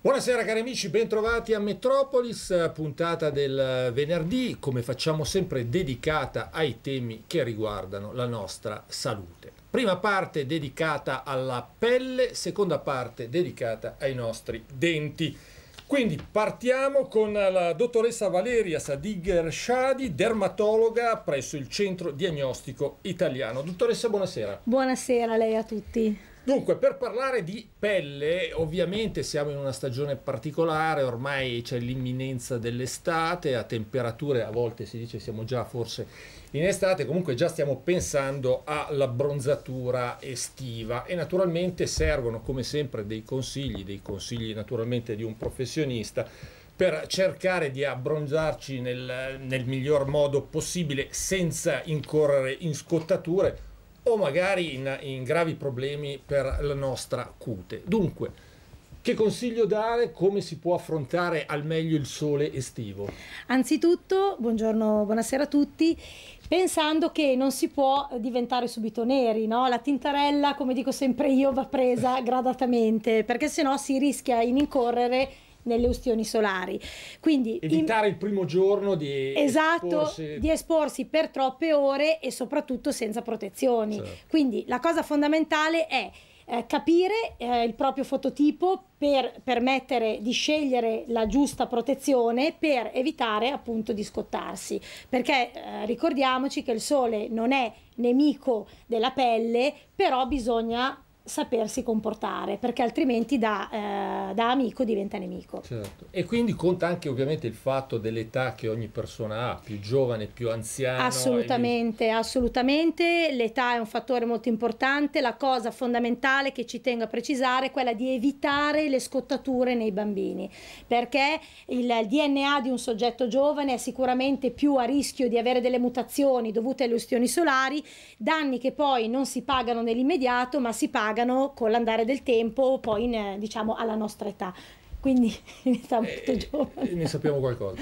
Buonasera cari amici, bentrovati a Metropolis, puntata del venerdì, come facciamo sempre dedicata ai temi che riguardano la nostra salute. Prima parte dedicata alla pelle, seconda parte dedicata ai nostri denti. Quindi partiamo con la dottoressa Valeria Sadigher Shadi, dermatologa presso il Centro Diagnostico Italiano. Dottoressa, buonasera. Buonasera a lei a tutti. Dunque, per parlare di pelle, ovviamente siamo in una stagione particolare, ormai c'è l'imminenza dell'estate, a temperature, a volte si dice siamo già forse in estate comunque già stiamo pensando all'abbronzatura estiva e naturalmente servono come sempre dei consigli, dei consigli naturalmente di un professionista per cercare di abbronzarci nel, nel miglior modo possibile senza incorrere in scottature o magari in, in, gravi problemi per la nostra cute. Dunque, che consiglio dare? Come si può affrontare al meglio il sole estivo? Anzitutto, buongiorno, buonasera a tutti pensando che non si può diventare subito neri, no? La tintarella, come dico sempre io, va presa gradatamente, perché sennò si rischia in incorrere nelle ustioni solari. Quindi evitare in... il primo giorno di esatto, esporsi... di esporsi per troppe ore e soprattutto senza protezioni. Certo. Quindi la cosa fondamentale è eh, capire eh, il proprio fototipo per permettere di scegliere la giusta protezione per evitare appunto di scottarsi perché eh, ricordiamoci che il sole non è nemico della pelle però bisogna sapersi comportare, perché altrimenti da, eh, da amico diventa nemico. Certo. E quindi conta anche ovviamente il fatto dell'età che ogni persona ha, più giovane, più anziano. Assolutamente, assolutamente, l'età è un fattore molto importante, la cosa fondamentale che ci tengo a precisare è quella di evitare le scottature nei bambini, perché il DNA di un soggetto giovane è sicuramente più a rischio di avere delle mutazioni dovute alle ustioni solari, danni che poi non si pagano nell'immediato, ma si pagano pagano con l'andare del tempo poi in, diciamo alla nostra età quindi siamo eh, giovane. Ne sappiamo qualcosa.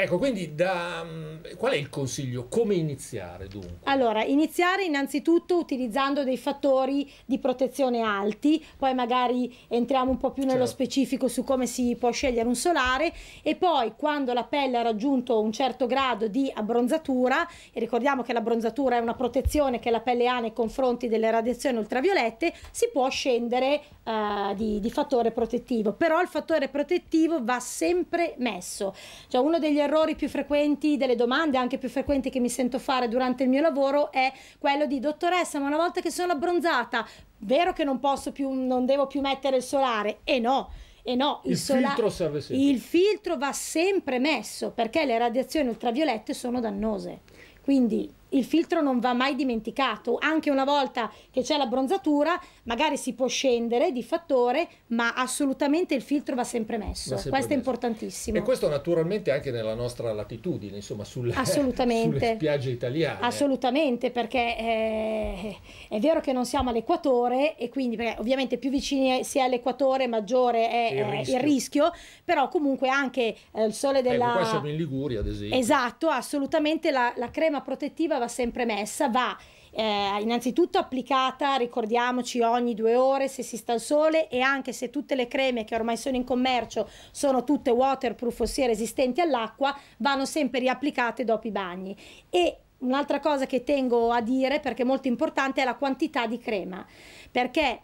Ecco, quindi da, mm, qual è il consiglio? Come iniziare dunque? Allora, iniziare innanzitutto utilizzando dei fattori di protezione alti, poi magari entriamo un po' più nello certo. specifico su come si può scegliere un solare e poi quando la pelle ha raggiunto un certo grado di abbronzatura, e ricordiamo che l'abbronzatura è una protezione che la pelle ha nei confronti delle radiazioni ultraviolette, si può scendere uh, di, di, fattore protettivo, però il fattore protettivo va sempre messo. Cioè uno degli errori più frequenti, delle domande anche più frequenti che mi sento fare durante il mio lavoro è quello di dottoressa, ma una volta che sono abbronzata, vero che non posso più, non devo più mettere il solare? E no. E no, il, il filtro serve sempre. Il filtro va sempre messo perché le radiazioni ultraviolette sono dannose. Quindi il filtro non va mai dimenticato, anche una volta che c'è la bronzatura magari si può scendere di fattore, ma assolutamente il filtro va sempre messo, va sempre questo messo. è importantissimo. E questo naturalmente anche nella nostra latitudine, insomma sulle, sulle spiagge italiane. Assolutamente, perché eh, è vero che non siamo all'equatore e quindi ovviamente più vicini si è all'equatore maggiore è il eh, rischio, il rischio però comunque anche eh, il sole ecco, della... Eh, qua siamo in Liguria ad esempio. Esatto, assolutamente la, la crema protettiva va sempre messa, va eh, innanzitutto applicata, ricordiamoci, ogni due ore se si sta al sole e anche se tutte le creme che ormai sono in commercio sono tutte waterproof, ossia resistenti all'acqua, vanno sempre riapplicate dopo i bagni. E un'altra cosa che tengo a dire, perché è molto importante, è la quantità di crema. Perché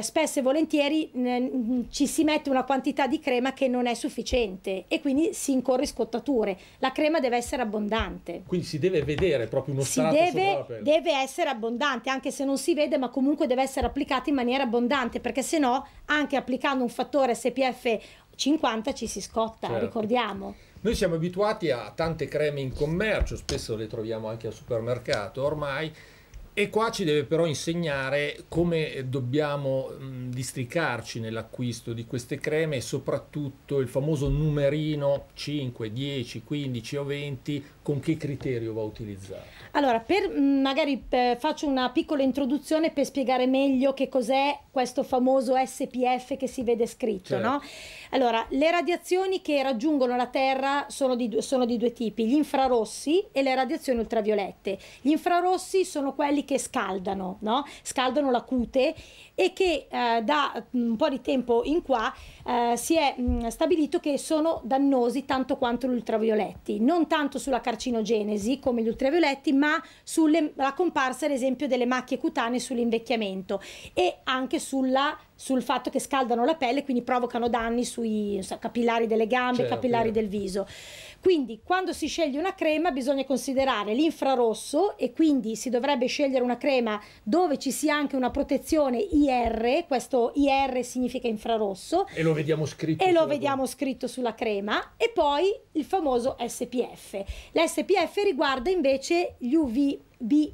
spesso e volentieri ci si mette una quantità di crema che non è sufficiente e quindi si incorre in scottature. La crema deve essere abbondante. Quindi si deve vedere proprio uno si strato deve, deve essere abbondante, anche se non si vede, ma comunque deve essere applicata in maniera abbondante, perché se no anche applicando un fattore SPF 50 ci si scotta, certo. ricordiamo. Noi siamo abituati a tante creme in commercio, spesso le troviamo anche al supermercato ormai e qua ci deve però insegnare come dobbiamo mh, districarci nell'acquisto di queste creme e soprattutto il famoso numerino 5, 10, 15 o 20 con che criterio va utilizzato. Allora, per, magari eh, faccio una piccola introduzione per spiegare meglio che cos'è questo famoso SPF che si vede scritto. Certo. No? Allora, le radiazioni che raggiungono la Terra sono di, sono di due tipi, gli infrarossi e le radiazioni ultraviolette. Gli infrarossi sono quelli quelli che scaldano, no? scaldano la cute e che eh, da mm, un po' di tempo in qua eh, si è mh, mm, stabilito che sono dannosi tanto quanto gli ultravioletti, non tanto sulla carcinogenesi come gli ultravioletti, ma sulla comparsa ad esempio delle macchie cutanee sull'invecchiamento e anche sulla sul fatto che scaldano la pelle, quindi provocano danni sui so, capillari delle gambe, certo, capillari eh. del viso. Quindi quando si sceglie una crema bisogna considerare l'infrarosso e quindi si dovrebbe scegliere una crema dove ci sia anche una protezione IR, questo IR significa infrarosso. E lo vediamo scritto. E lo vediamo scritto sulla crema. E poi il famoso SPF. L'SPF riguarda invece gli UVB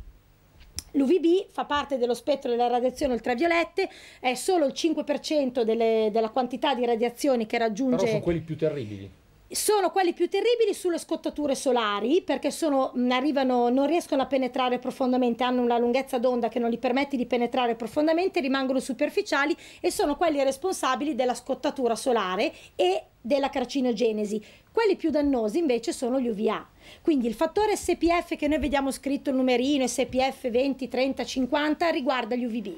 L'UVB fa parte dello spettro delle radiazioni ultraviolette, è solo il 5% delle, della quantità di radiazioni che raggiunge. Però sono quelli più terribili sono quelli più terribili sulle scottature solari perché sono, arrivano, non riescono a penetrare profondamente, hanno una lunghezza d'onda che non gli permette di penetrare profondamente, rimangono superficiali e sono quelli responsabili della scottatura solare e della carcinogenesi. Quelli più dannosi invece sono gli UVA. Quindi il fattore SPF che noi vediamo scritto il numerino SPF 20, 30, 50 riguarda gli UVB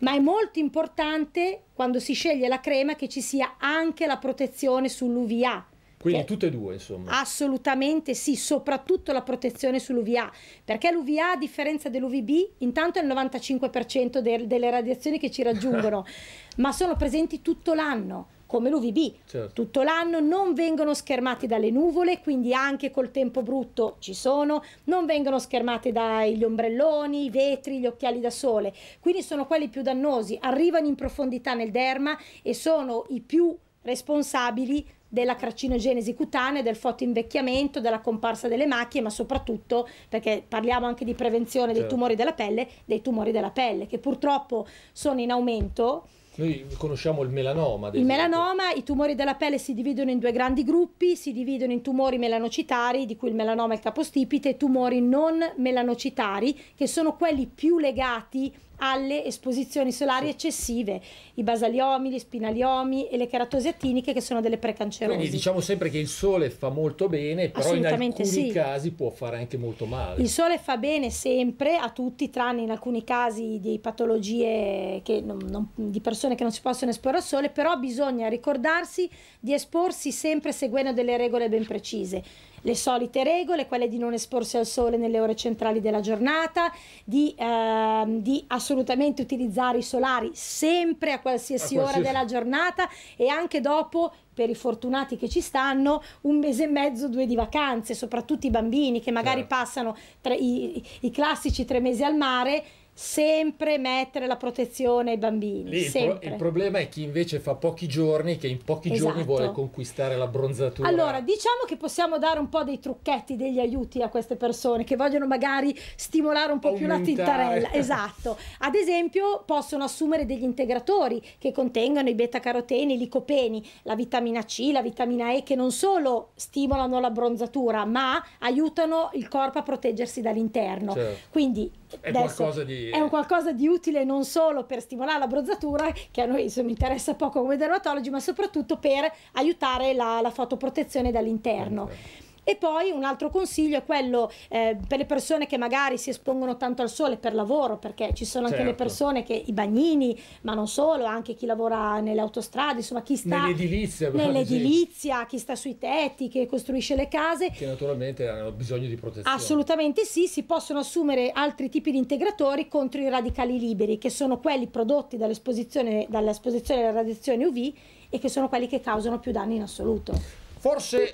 ma è molto importante quando si sceglie la crema che ci sia anche la protezione sull'UVA quindi tutte e due, insomma. Assolutamente sì, soprattutto la protezione sull'UVA, perché l'UVA a differenza dell'UVB intanto è il 95% de delle radiazioni che ci raggiungono, ma sono presenti tutto l'anno come l'UVB. Certo. Tutto l'anno non vengono schermati dalle nuvole, quindi anche col tempo brutto ci sono, non vengono schermati dagli ombrelloni, i vetri, gli occhiali da sole. Quindi sono quelli più dannosi, arrivano in profondità nel derma e sono i più responsabili della carcinogenesi cutanea, del fotoinvecchiamento, della comparsa delle macchie, ma soprattutto perché parliamo anche di prevenzione dei certo. tumori della pelle, dei tumori della pelle che purtroppo sono in aumento. Noi conosciamo il melanoma. Il melanoma, i tumori della pelle si dividono in due grandi gruppi, si dividono in tumori melanocitari, di cui il melanoma è il capostipite, e tumori non melanocitari, che sono quelli più legati alle esposizioni solari eccessive, i basaliomi, gli spinaliomi e le keratosi attiniche che sono delle precancerose. Quindi diciamo sempre che il sole fa molto bene, però in alcuni sì. casi può fare anche molto male. Il sole fa bene sempre a tutti, tranne in alcuni casi di patologie non, non, di persone che non si possono esporre al sole, però bisogna ricordarsi di esporsi sempre seguendo delle regole ben precise le solite regole, quelle di non esporsi al sole nelle ore centrali della giornata, di, eh, di assolutamente utilizzare i solari sempre a qualsiasi, a qualsiasi ora della giornata e anche dopo per i fortunati che ci stanno, un mese e mezzo, due di vacanze, soprattutto i bambini che magari certo. passano tre, i, i classici tre mesi al mare sempre mettere la protezione ai bambini. Lì, il, pro il, problema è chi invece fa pochi giorni, che in pochi esatto. giorni vuole conquistare l'abbronzatura. Allora, diciamo che possiamo dare un po' dei trucchetti, degli aiuti a queste persone che vogliono magari stimolare un po' Aumentare. più la tintarella. Esatto. Ad esempio, possono assumere degli integratori che contengano i beta-caroteni, i licopeni, la vitamina C, la vitamina E, che non solo stimolano l'abbronzatura, ma aiutano il corpo a proteggersi dall'interno. Certo. Quindi è, Adesso, qualcosa di... è un qualcosa di utile non solo per stimolare la brozzatura, che a noi insomma, interessa poco come dermatologi, ma soprattutto per aiutare la, la fotoprotezione dall'interno. Allora. Certo. E poi un altro consiglio è quello eh, per le persone che magari si espongono tanto al sole per lavoro, perché ci sono anche certo. le persone che i bagnini, ma non solo, anche chi lavora nelle autostrade, insomma chi sta nell'edilizia, nell'edilizia sì. chi sta sui tetti, che costruisce le case. Che naturalmente hanno bisogno di protezione. Assolutamente sì, si possono assumere altri tipi di integratori contro i radicali liberi, che sono quelli prodotti dall'esposizione, dall'esposizione alle radiazioni UV e che sono quelli che causano più danni in assoluto. Forse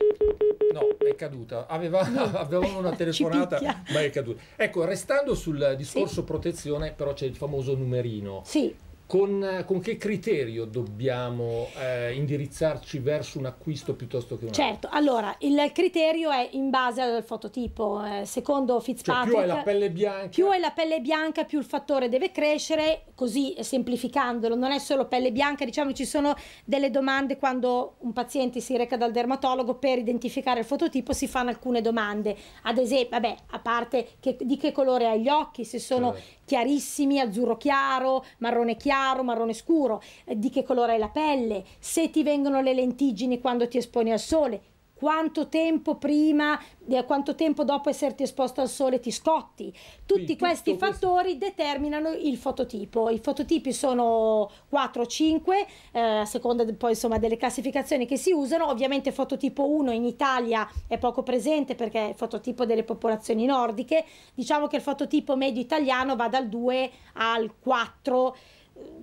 no, è caduta. Aveva, avevamo una telefonata, ma è caduta. Ecco, restando sul discorso sì. protezione, però c'è il famoso numerino. Sì. Con, con, che criterio dobbiamo eh, indirizzarci verso un acquisto piuttosto che un altro? Certo, allora il criterio è in base al fototipo, eh, secondo Fitzpatrick. Cioè, più, è la pelle bianca, più è la pelle bianca. Più il fattore deve crescere, così eh, semplificandolo, non è solo pelle bianca, diciamo ci sono delle domande quando un paziente si reca dal dermatologo per identificare il fototipo, si fanno alcune domande, ad esempio, vabbè, a parte che, di che colore ha gli occhi, se sono certo chiarissimi, azzurro chiaro, marrone chiaro, marrone scuro, di che colore è la pelle, se ti vengono le lentiggini quando ti esponi al sole, quanto tempo prima, eh, quanto tempo dopo esserti esposto al sole ti scotti. Tutti Quindi, questi fattori questo... determinano il fototipo. I fototipi sono 4 o 5, eh, a seconda poi insomma delle classificazioni che si usano. Ovviamente fototipo 1 in Italia è poco presente perché è il fototipo delle popolazioni nordiche. Diciamo che il fototipo medio italiano va dal 2 al 4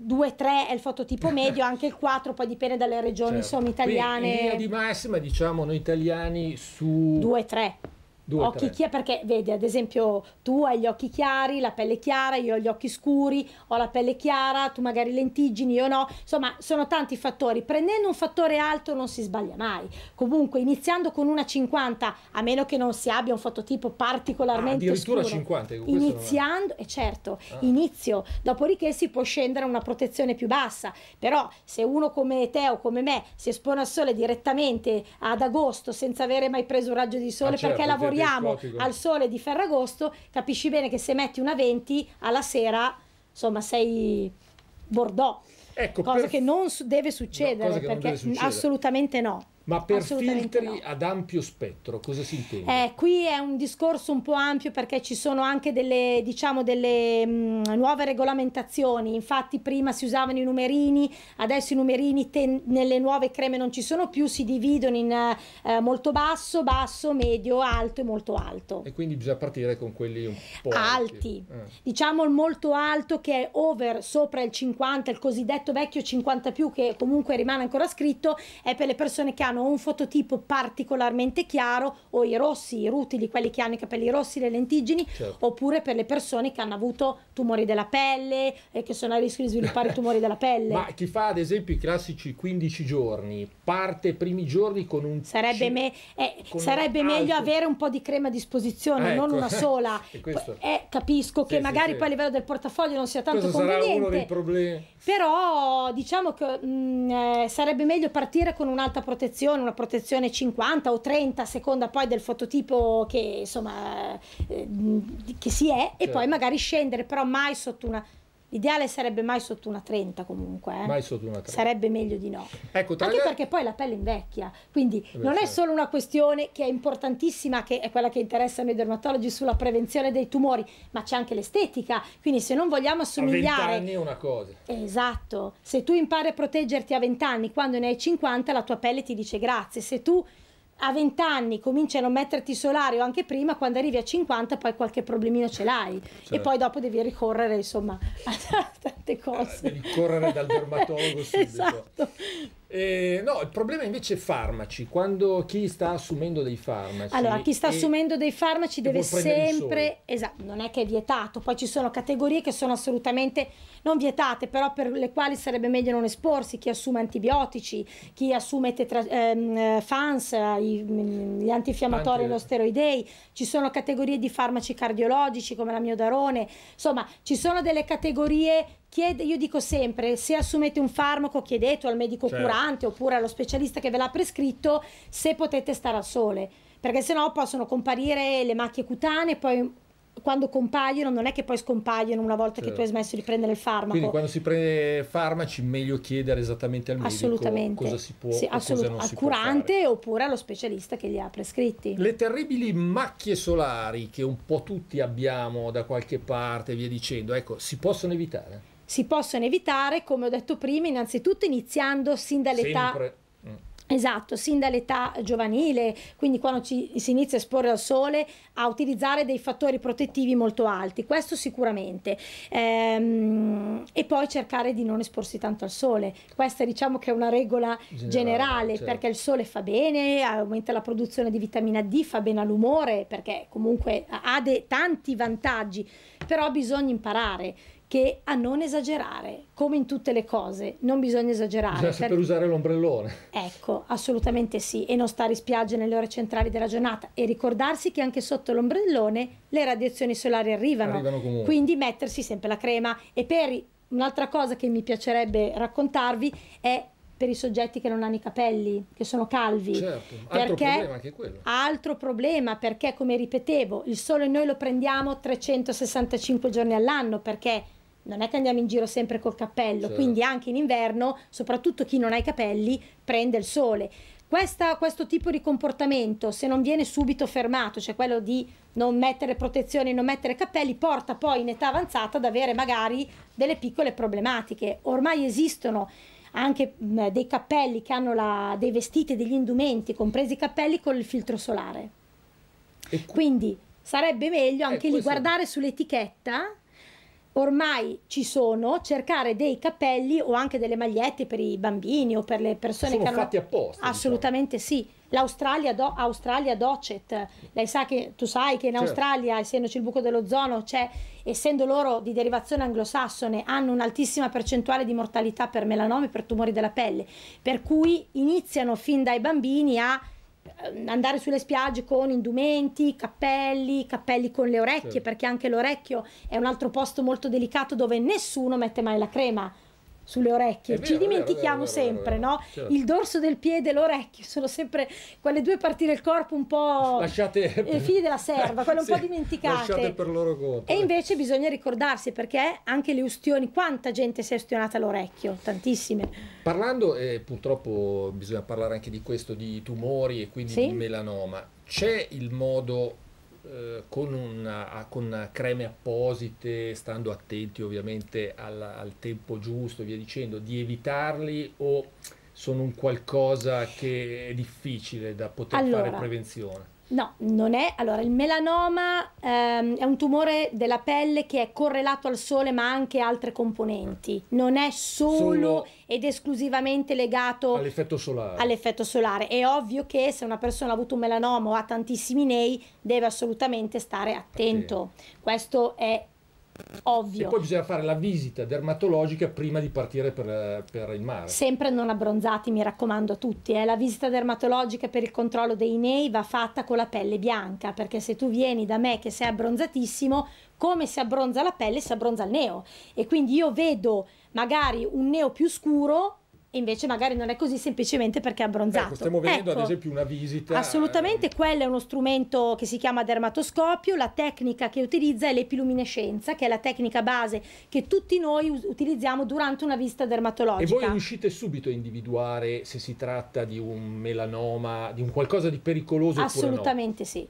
2-3 è il fototipo medio, anche il 4 poi dipende dalle regioni certo. insomma italiane. Quindi, in linea di massima diciamo noi italiani su 2-3 Due, occhi chiari, perché vedi, ad esempio, tu hai gli occhi chiari, la pelle chiara, io ho gli occhi scuri, ho la pelle chiara, tu magari lentiggini, io no. Insomma, sono tanti fattori. Prendendo un fattore alto non si sbaglia mai. Comunque, iniziando con una 50, a meno che non si abbia un fototipo particolarmente ah, addirittura scuro. 50, ecco, iniziando, e eh certo, ah. inizio. Dopodiché si può scendere a una protezione più bassa. Però se uno come te o come me si espone al sole direttamente ad agosto senza avere mai preso un raggio di sole ah, certo, perché certo, lavora lavoriamo al sole di Ferragosto, capisci bene che se metti una 20 alla sera, insomma, sei Bordeaux. Ecco, cosa, per... che su deve succedere, no, cosa che non deve succedere, assolutamente no. Ma per filtri no. ad ampio spettro, cosa si intende? Eh, qui è un discorso un po' ampio perché ci sono anche delle, diciamo, delle mh, nuove regolamentazioni. Infatti prima si usavano i numerini, adesso i numerini nelle nuove creme non ci sono più, si dividono in eh, molto basso, basso, medio, alto e molto alto. E quindi bisogna partire con quelli un po' alti. alti. Eh. Diciamo il molto alto che è over sopra il 50, il cosiddetto vecchio 50 più che comunque rimane ancora scritto, è per le persone che hanno hanno un fototipo particolarmente chiaro o i rossi, i rutili, quelli che hanno i capelli rossi, le lentiggini, certo. oppure per le persone che hanno avuto tumori della pelle e che sono a rischio di sviluppare tumori della pelle. Ma chi fa ad esempio i classici 15 giorni, parte i primi giorni con un... Sarebbe, me eh, sarebbe meglio avere un po' di crema a disposizione, ah, non una sola. eh, capisco sì, che sì, magari sì. poi a livello del portafoglio non sia tanto Questo conveniente. Sarà uno dei problemi. Però diciamo che mh, mm, eh, sarebbe meglio partire con un'alta protezione protezione, una protezione 50 o 30 a seconda poi del fototipo che, insomma, eh, che si è certo. e poi certo. magari scendere però mai sotto una L'ideale sarebbe mai sotto una 30 comunque. Eh? Mai sotto una 30. Sarebbe meglio di no. Ecco, Anche le... perché poi la pelle invecchia, quindi eh Beh, non è certo. solo una questione che è importantissima, che è quella che interessa noi dermatologi sulla prevenzione dei tumori, ma c'è anche l'estetica, quindi se non vogliamo assomigliare... A 20 anni è una cosa. Esatto, se tu impari a proteggerti a 20 anni, quando ne hai 50 la tua pelle ti dice grazie, se tu a 20 anni cominciano a metterti solare o anche prima, quando arrivi a 50 poi qualche problemino ce l'hai certo. e poi dopo devi ricorrere insomma a tante eh, cose. Devi correre dal dermatologo subito. esatto. Eh, no, il problema invece è farmaci, quando chi sta assumendo dei farmaci. Allora, chi sta assumendo dei farmaci deve sempre, esatto, non è che è vietato, poi ci sono categorie che sono assolutamente non vietate, però per le quali sarebbe meglio non esporsi, chi assume antibiotici, chi assume tetra, ehm, fans, i, gli antinfiammatori e lo steroidei, ci sono categorie di farmaci cardiologici come la miodarone, insomma ci sono delle categorie Chiede, io dico sempre, se assumete un farmaco chiedetelo al medico certo. curante oppure allo specialista che ve l'ha prescritto se potete stare al sole, perché sennò possono comparire le macchie cutanee, poi quando compaiono non è che poi scompaiono una volta certo. che tu hai certo. smesso di prendere il farmaco. Quindi quando si prende farmaci meglio chiedere esattamente al medico cosa si può sì, assolut- al curante oppure allo specialista che li ha prescritti. Le terribili macchie solari che un po' tutti abbiamo da qualche parte, via dicendo, ecco, si possono evitare? si possono evitare, come ho detto prima, innanzitutto iniziando sin dall'età... Sempre. Mm. Esatto, sin dall'età giovanile, quindi quando ci, si inizia a esporre al sole, a utilizzare dei fattori protettivi molto alti, questo sicuramente. Ehm, e poi cercare di non esporsi tanto al sole. Questa diciamo che è una regola generale, generale certo. perché il sole fa bene, aumenta la produzione di vitamina D, fa bene all'umore, perché comunque ha de- tanti vantaggi, però bisogna imparare che a non esagerare, come in tutte le cose, non bisogna esagerare. Bisogna per... usare l'ombrellone. Ecco, assolutamente sì, e non stare in spiaggia nelle ore centrali della giornata e ricordarsi che anche sotto l'ombrellone le radiazioni solari arrivano. Arrivano comunque. Quindi mettersi sempre la crema e per un'altra cosa che mi piacerebbe raccontarvi è per i soggetti che non hanno i capelli, che sono calvi. Certo, altro perché, problema anche quello. Altro problema, perché come ripetevo, il sole noi lo prendiamo 365 giorni all'anno, perché non è che andiamo in giro sempre col cappello, sì. Certo. quindi anche in inverno, soprattutto chi non ha i capelli, prende il sole. Questa, questo tipo di comportamento, se non viene subito fermato, cioè quello di non mettere protezioni, non mettere cappelli, porta poi in età avanzata ad avere magari delle piccole problematiche. Ormai esistono anche mm, dei cappelli che hanno la, dei vestiti, degli indumenti, compresi i cappelli, con il filtro solare. Quindi sarebbe meglio eh, anche eh, lì guardare sull'etichetta ormai ci sono, cercare dei cappelli o anche delle magliette per i bambini o per le persone sono che hanno... Sono fatti apposta. Diciamo. Assolutamente diciamo. sì. L'Australia do, Australia Docet, lei sa che, tu sai che in certo. Australia, essendoci il buco dell'ozono, c'è, essendo loro di derivazione anglosassone, hanno un'altissima percentuale di mortalità per melanomi, per tumori della pelle, per cui iniziano fin dai bambini a Ehm, andare sulle spiagge con indumenti, cappelli, cappelli con le orecchie, certo. perché anche l'orecchio è un altro posto molto delicato dove nessuno mette mai la crema sulle orecchie. Vero, Ci dimentichiamo vero, vero, sempre, no? Certo. Il dorso del piede e l'orecchio sono sempre quelle due parti del corpo un po' lasciate eh, figli della serva, quelle un po' dimenticate. per loro conto. E invece bisogna ricordarsi perché anche le ustioni, quanta gente si è ustionata all'orecchio? Tantissime. Parlando, eh, purtroppo bisogna parlare anche di questo, di tumori e quindi sì? di melanoma. C'è il modo eh, con, una, con, creme apposite, stando attenti ovviamente al, al tempo giusto via dicendo, di evitarli o sono un qualcosa che è difficile da poter allora, fare prevenzione? No, non è. Allora, il melanoma ehm, è un tumore della pelle che è correlato al sole ma anche a altre componenti. Non è solo, solo ed esclusivamente legato all'effetto solare. all'effetto solare. È ovvio che se una persona ha avuto un melanoma o ha tantissimi nei, deve assolutamente stare attento. Sì. Questo è Ovvio. E poi bisogna fare la visita dermatologica prima di partire per, per il mare. Sempre non abbronzati, mi raccomando a tutti. Eh. La visita dermatologica per il controllo dei nei va fatta con la pelle bianca, perché se tu vieni da me che sei abbronzatissimo, come si abbronza la pelle si abbronza il neo. E quindi io vedo magari un neo più scuro invece magari non è così semplicemente perché è abbronzato. Ecco, stiamo vedendo ecco, ad esempio una visita. Assolutamente, ehm... quello è uno strumento che si chiama dermatoscopio, la tecnica che utilizza è l'epiluminescenza, che è la tecnica base che tutti noi utilizziamo durante una visita dermatologica. E voi riuscite subito a individuare se si tratta di un melanoma, di un qualcosa di pericoloso? Assolutamente no? sì.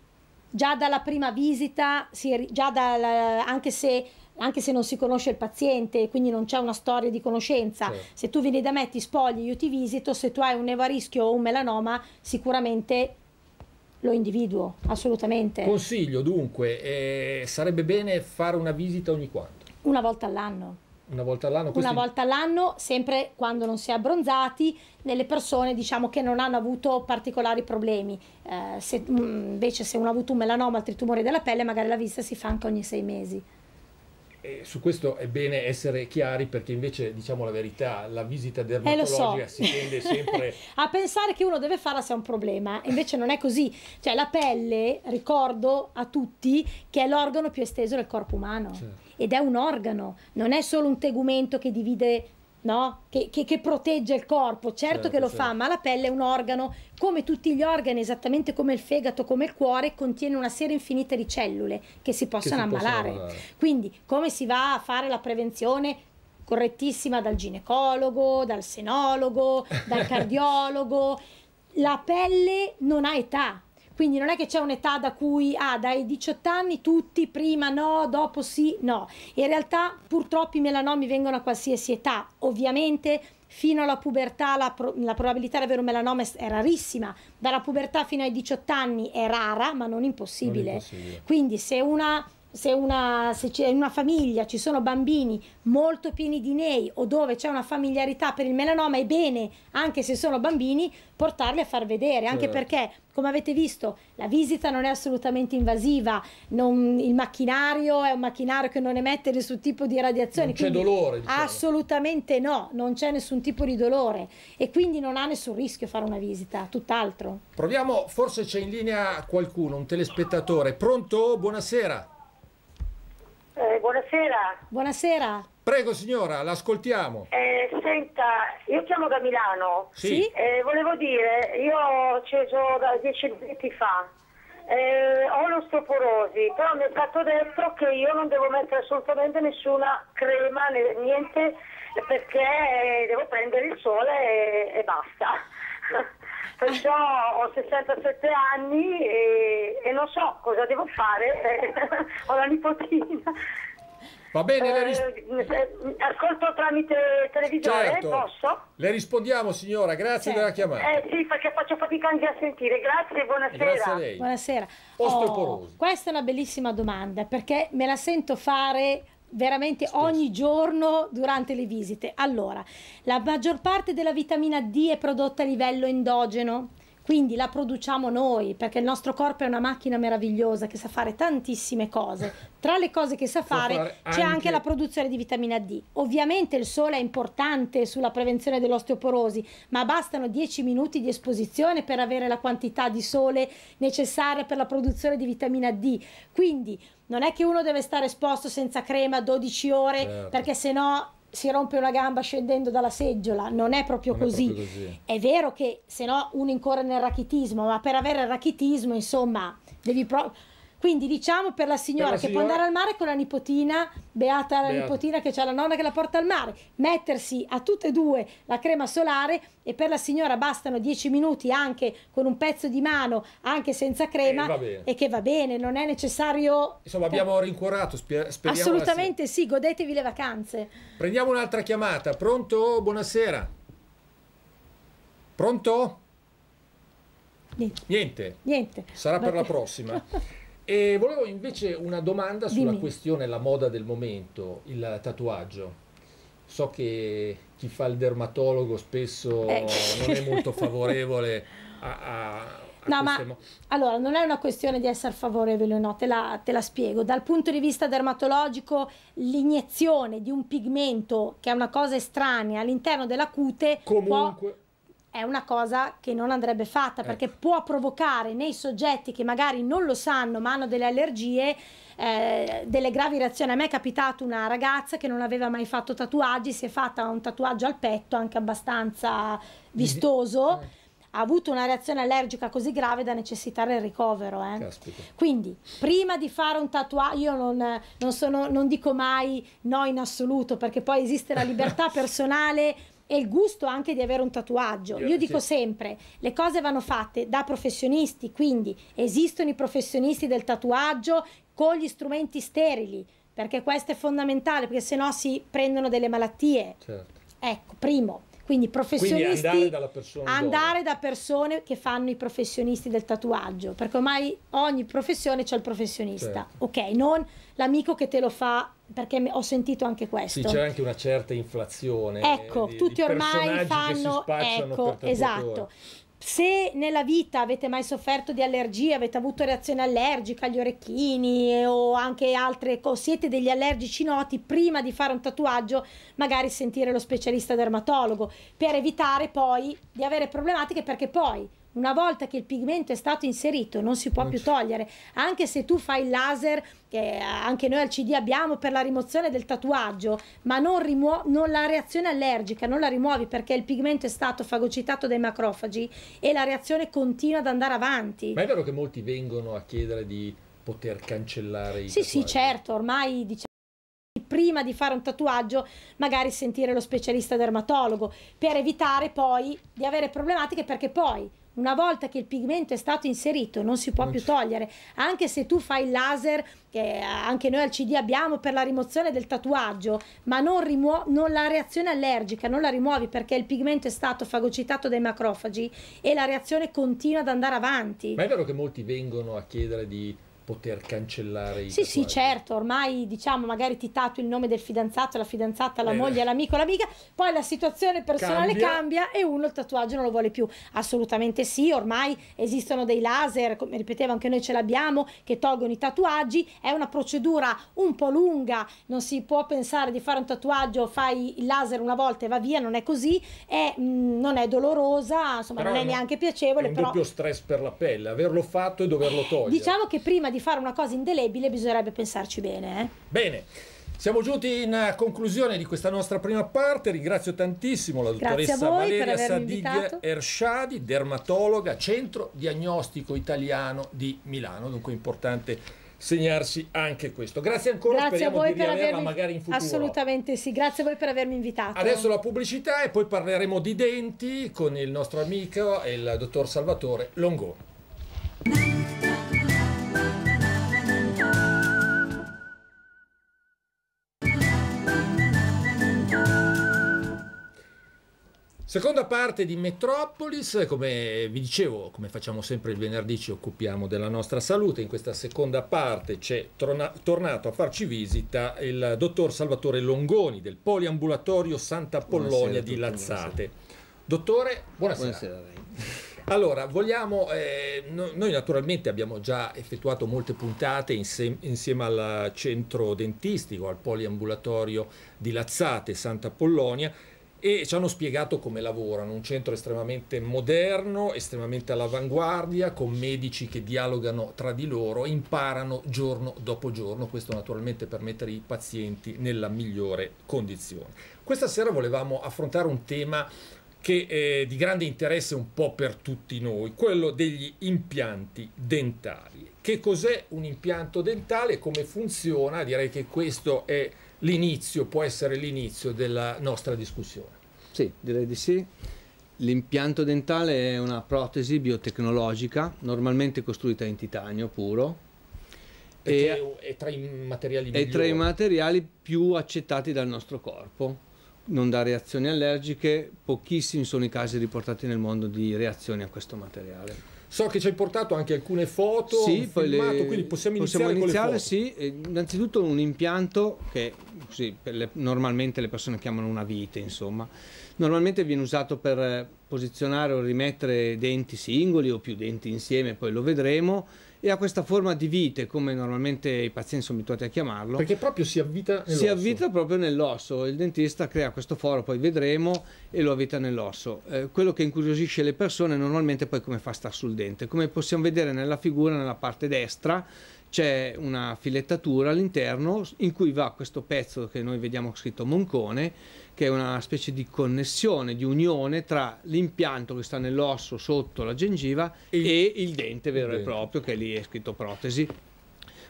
Già dalla prima visita, si, già dalla, anche se anche se non si conosce il paziente, quindi non c'è una storia di conoscenza, sì. se tu vieni da me ti spogli, io ti visito, se tu hai un nevarischio o un melanoma, sicuramente lo individuo, assolutamente. Consiglio dunque, eh, sarebbe bene fare una visita ogni quanto? Una volta all'anno. Una volta all'anno? Questi... Una volta all'anno, sempre quando non si è abbronzati, nelle persone diciamo, che non hanno avuto particolari problemi. Eh, se, mh, mm, invece se uno ha avuto un melanoma, altri tumori della pelle, magari la vista si fa anche ogni sei mesi. E su questo è bene essere chiari perché invece, diciamo la verità, la visita eh, dermatologica eh, so. si tende sempre a pensare che uno deve farla se è un problema, invece non è così. Cioè la pelle, ricordo a tutti, che è l'organo più esteso del corpo umano certo. ed è un organo, non è solo un tegumento che divide no? Che, che, che, protegge il corpo, certo, certo che lo certo. fa, ma la pelle è un organo, come tutti gli organi, esattamente come il fegato, come il cuore, contiene una serie infinita di cellule che si possono che si ammalare. Possono Quindi come si va a fare la prevenzione? Correttissima dal ginecologo, dal senologo, dal cardiologo. la pelle non ha età, quindi non è che c'è un'età da cui, ah, dai 18 anni tutti, prima no, dopo sì, no. In realtà purtroppo i melanomi vengono a qualsiasi età, ovviamente fino alla pubertà la, pro la, probabilità di avere un melanoma è rarissima, dalla pubertà fino ai 18 anni è rara, ma non impossibile. Non impossibile. Quindi se una se, una, se in una famiglia ci sono bambini molto pieni di nei o dove c'è una familiarità per il melanoma, è bene, anche se sono bambini, portarli a far vedere, anche certo. perché, come avete visto, la visita non è assolutamente invasiva, non, il macchinario è un macchinario che non emette nessun tipo di radiazione. Non c'è dolore? Diciamo. Assolutamente no, non c'è nessun tipo di dolore e quindi non ha nessun rischio fare una visita, tutt'altro. Proviamo, forse c'è in linea qualcuno, un telespettatore. Pronto? Buonasera. Eh, buonasera. Buonasera. Prego signora, l'ascoltiamo. Eh, senta, io chiamo da Milano. Sì. Eh, volevo dire, io ho acceso da dieci minuti fa. Eh, ho l'ostoporosi, però mi è stato detto che io non devo mettere assolutamente nessuna crema, niente, perché eh, devo prendere il sole e, e basta. perciò ho 67 anni e, e non so cosa devo fare, eh. ho la nipotina. Va bene, le ris- eh, eh, ascolto tramite televisione, certo. posso? Le rispondiamo signora, grazie certo. della chiamata. Eh sì, perché faccio fatica anche a sentire, grazie, buonasera. Grazie a lei. Buonasera. Osteoporosi. Oh, questa è una bellissima domanda perché me la sento fare veramente Spesso. ogni giorno durante le visite. Allora, la maggior parte della vitamina D è prodotta a livello endogeno, quindi la produciamo noi perché il nostro corpo è una macchina meravigliosa che sa fare tantissime cose. Tra le cose che sa fare, fare anche... c'è anche la produzione di vitamina D. Ovviamente il sole è importante sulla prevenzione dell'osteoporosi, ma bastano 10 minuti di esposizione per avere la quantità di sole necessaria per la produzione di vitamina D. Quindi non è che uno deve stare esposto senza crema 12 ore certo. perché sennò si rompe una gamba scendendo dalla seggiola, non è proprio, non così. È proprio così. È vero che sennò uno incorre nel rachitismo, ma per avere il rachitismo, insomma, devi proprio quindi diciamo per la signora per la che signora... può andare al mare con la nipotina, beata la Beato. nipotina che c'è la nonna che la porta al mare, mettersi a tutte e due la crema solare e per la signora bastano 10 minuti anche con un pezzo di mano, anche senza crema eh, e, e che va bene, non è necessario... Insomma abbiamo rincuorato, speriamo... Assolutamente sì, godetevi le vacanze. Prendiamo un'altra chiamata, pronto? Buonasera. Pronto? Niente. Niente. Niente. Sarà Vabbè. per la prossima. E volevo invece una domanda sulla Dimmi. questione, la moda del momento, il tatuaggio. So che chi fa il dermatologo spesso eh. non è molto favorevole a, a no, ma allora non è una questione di essere favorevole o no, te la, te la, spiego. Dal punto di vista dermatologico, l'iniezione di un pigmento, che è una cosa estranea all'interno della cute, Comunque. può è una cosa che non andrebbe fatta eh. perché può provocare nei soggetti che magari non lo sanno ma hanno delle allergie eh, delle gravi reazioni. A me è capitato una ragazza che non aveva mai fatto tatuaggi, si è fatta un tatuaggio al petto anche abbastanza vistoso. Eh. Ha avuto una reazione allergica così grave da necessitare il ricovero. Eh. Quindi, prima di fare un tatuaggio, io non, non, sono, non dico mai no in assoluto, perché poi esiste la libertà personale e il gusto anche di avere un tatuaggio. Io, Io dico sì. sempre, le cose vanno fatte da professionisti, quindi esistono i professionisti del tatuaggio con gli strumenti sterili, perché questo è fondamentale, perché sennò si prendono delle malattie. Certo. Ecco, primo. Quindi professionisti... Quindi andare, persona andare da persone che fanno i professionisti del tatuaggio, perché ormai ogni professione c'è il professionista, certo. ok? Non l'amico che te lo fa perché ho sentito anche questo. Sì, c'è anche una certa inflazione. Ecco, di, tutti di ormai fanno... Ecco, esatto se nella vita avete mai sofferto di allergie, avete avuto reazione allergica agli orecchini o anche altre, cose, siete degli allergici noti, prima di fare un tatuaggio magari sentire lo specialista dermatologo per evitare poi di avere problematiche perché poi una volta che il pigmento è stato inserito non si può più togliere, anche se tu fai il laser, che anche noi al CD abbiamo per la rimozione del tatuaggio, ma non, non la reazione allergica non la rimuovi perché il pigmento è stato fagocitato dai macrofagi e la reazione continua ad andare avanti. Ma è vero che molti vengono a chiedere di poter cancellare i Sì, tatuaggi. sì, certo, ormai diciamo prima di fare un tatuaggio magari sentire lo specialista dermatologo per evitare poi di avere problematiche perché poi una volta che il pigmento è stato inserito non si può più togliere, anche se tu fai il laser, che eh, anche noi al CD abbiamo per la rimozione del tatuaggio, ma non, non la reazione allergica non la rimuovi perché il pigmento è stato fagocitato dai macrofagi e la reazione continua ad andare avanti. Ma è vero che molti vengono a chiedere di poter cancellare i Sì, tatuaggi. sì, certo, ormai diciamo magari ti tatu il nome del fidanzato, la fidanzata, la eh. moglie, l'amico, l'amica, poi la situazione personale cambia. cambia. e uno il tatuaggio non lo vuole più. Assolutamente sì, ormai esistono dei laser, come ripetevo anche noi ce l'abbiamo, che tolgono i tatuaggi, è una procedura un po' lunga, non si può pensare di fare un tatuaggio, fai il laser una volta e va via, non è così, è, mh, mm, non è dolorosa, insomma però non è, è neanche piacevole. È un però... doppio stress per la pelle, averlo fatto e doverlo togliere. Diciamo che prima di fare una cosa indelebile bisognerebbe pensarci bene. Eh? Bene. Siamo giunti in conclusione di questa nostra prima parte. Ringrazio tantissimo la dottoressa Valeria Sadig Ershadi, dermatologa, Centro Diagnostico Italiano di Milano. Dunque importante segnarsi anche questo. Grazie ancora, grazie speriamo a voi di per avermi, magari in futuro. Assolutamente sì, grazie a voi per avermi invitato. Adesso la pubblicità e poi parleremo di denti con il nostro amico e il dottor Salvatore Longo. Seconda parte di Metropolis, come vi dicevo, come facciamo sempre il venerdì ci occupiamo della nostra salute, in questa seconda parte c'è tornato a farci visita il dottor Salvatore Longoni del poliambulatorio Santa Pollonia di Lazzate. Buonasera. Dottore, buonasera. buonasera allora, vogliamo, eh, noi naturalmente abbiamo già effettuato molte puntate insieme al centro dentistico, al poliambulatorio di Lazzate, Santa Pollonia, e ci hanno spiegato come lavorano, un centro estremamente moderno, estremamente all'avanguardia, con medici che dialogano tra di loro, imparano giorno dopo giorno, questo naturalmente per mettere i pazienti nella migliore condizione. Questa sera volevamo affrontare un tema che è di grande interesse un po' per tutti noi, quello degli impianti dentali. Che cos'è un impianto dentale, come funziona? Direi che questo è l'inizio, può essere l'inizio della nostra discussione. Sì, direi di sì. L'impianto dentale è una protesi biotecnologica, normalmente costruita in titanio puro. E, è tra i materiali migliori. È tra i materiali più accettati dal nostro corpo. Non dà reazioni allergiche, pochissimi sono i casi riportati nel mondo di reazioni a questo materiale. So che ci hai portato anche alcune foto, sì, filmato, le... quindi possiamo iniziare, possiamo iniziare Sì, innanzitutto un impianto che sì, le, normalmente le persone chiamano una vite, insomma. Normalmente viene usato per posizionare o rimettere denti singoli o più denti insieme, poi lo vedremo e ha questa forma di vite, come normalmente i pazienti sono abituati a chiamarlo. Perché proprio si avvita nell'osso. Si avvita proprio nell'osso, il dentista crea questo foro, poi vedremo, e lo avvita nell'osso. Eh, quello che incuriosisce le persone normalmente poi come fa a star sul dente. Come possiamo vedere nella figura, nella parte destra, c'è una filettatura all'interno in cui va questo pezzo che noi vediamo scritto moncone che è una specie di connessione, di unione tra l'impianto che sta nell'osso sotto la gengiva il, e il dente vero il dente. e proprio, che lì è scritto protesi.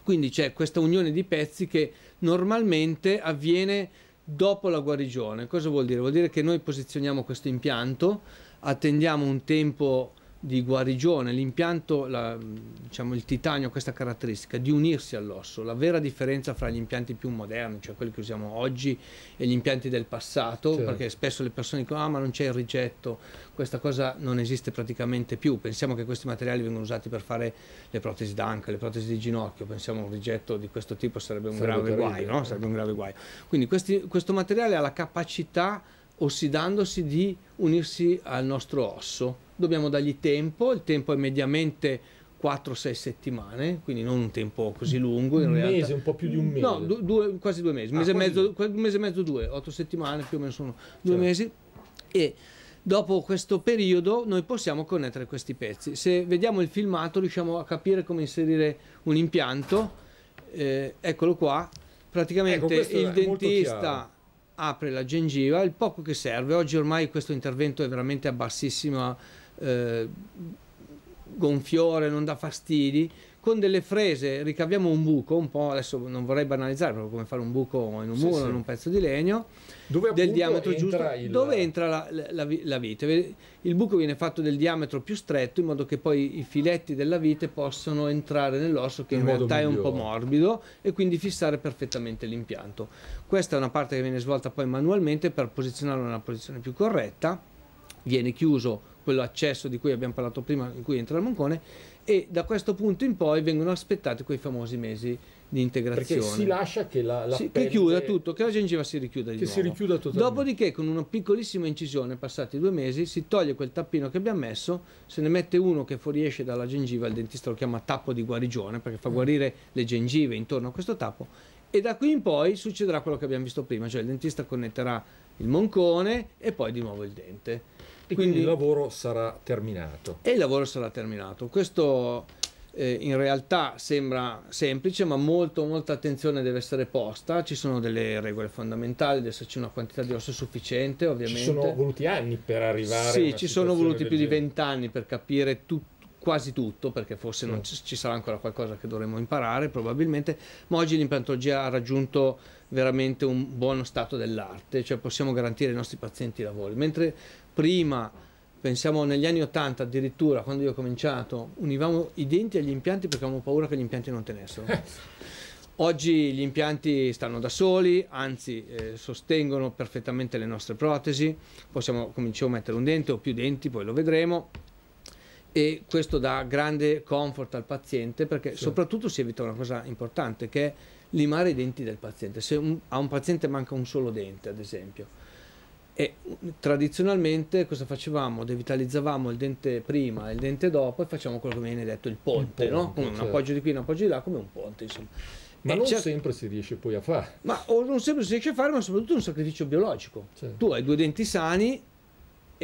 Quindi c'è questa unione di pezzi che normalmente avviene dopo la guarigione. Cosa vuol dire? Vuol dire che noi posizioniamo questo impianto, attendiamo un tempo di guarigione, l'impianto, diciamo il titanio ha questa caratteristica di unirsi all'osso, la vera differenza fra gli impianti più moderni, cioè quelli che usiamo oggi e gli impianti del passato, certo. perché spesso le persone dicono ah ma non c'è il rigetto, questa cosa non esiste praticamente più, pensiamo che questi materiali vengono usati per fare le protesi d'anca, le protesi di ginocchio, pensiamo a un rigetto di questo tipo sarebbe un, sarebbe grave, guai, no? Eh. sarebbe un grave guai, Quindi questi, questo materiale ha la capacità ossidandosi di unirsi al nostro osso. Dobbiamo dargli tempo, il tempo è mediamente 4-6 settimane, quindi non un tempo così lungo. un realtà. mese, un po' più di un mese. No, du due, quasi due mesi, un ah, mese, ah, mezzo, un mese e mezzo, due, 8 settimane più o meno sono due cioè. mesi. E dopo questo periodo noi possiamo connettere questi pezzi. Se vediamo il filmato riusciamo a capire come inserire un impianto. Eh, eccolo qua, praticamente ecco, il dentista apre la gengiva, il poco che serve, oggi ormai questo intervento è veramente a bassissima eh, gonfiore, non dà fastidi, con delle frese ricaviamo un buco, un po' adesso non vorrei banalizzare, proprio come fare un buco in un muro, sì, in un pezzo di legno, dove del diametro giusto, il... dove entra la, la, la, vite. Il buco viene fatto del diametro più stretto in modo che poi i filetti della vite possano entrare nell'osso che in, in realtà migliore. è un po' morbido e quindi fissare perfettamente l'impianto. Questa è una parte che viene svolta poi manualmente per posizionarlo nella posizione più corretta, viene chiuso quello accesso di cui abbiamo parlato prima, in cui entra il moncone e da questo punto in poi vengono aspettati quei famosi mesi di integrazione. Perché si lascia che la, la si, pelle... richiuda tutto, che la gengiva si richiuda di che nuovo. si richiuda totalmente. Dopodiché con una piccolissima incisione, passati due mesi, si toglie quel tappino che abbiamo messo, se ne mette uno che fuoriesce dalla gengiva, il dentista lo chiama tappo di guarigione perché fa mm. guarire le gengive intorno a questo tappo e da qui in poi succederà quello che abbiamo visto prima, cioè il dentista connetterà il moncone e poi di nuovo il dente quindi, quindi il lavoro sarà terminato. E il lavoro sarà terminato. Questo eh, in realtà sembra semplice, ma molto, molta attenzione deve essere posta. Ci sono delle regole fondamentali, deve esserci una quantità di osso sufficiente, ovviamente. Ci sono voluti anni per arrivare. Sì, ci sono voluti più di vent'anni per capire tut quasi tutto, perché forse no. Mm. ci, sarà ancora qualcosa che dovremmo imparare probabilmente, ma oggi l'implantologia ha raggiunto veramente un buono stato dell'arte, cioè possiamo garantire ai nostri pazienti i lavori, mentre prima, pensiamo negli anni 80 addirittura, quando io ho cominciato, univamo i denti agli impianti perché avevamo paura che gli impianti non tenessero. Oggi gli impianti stanno da soli, anzi eh, sostengono perfettamente le nostre protesi, possiamo cominciare a mettere un dente o più denti, poi lo vedremo e questo dà grande comfort al paziente perché sì. soprattutto si evita una cosa importante che è limare i denti del paziente. Se un, a un paziente manca un solo dente, ad esempio, e tradizionalmente cosa facevamo? Devitalizzavamo il dente prima e il dente dopo e facciamo quello che viene detto il ponte, il ponte no? Come un certo. appoggio di qui, un appoggio di là, come un ponte, insomma. Ma e non sempre si riesce poi a fare. Ma non sempre si riesce a fare, ma soprattutto un sacrificio biologico. Certo. Tu hai due denti sani,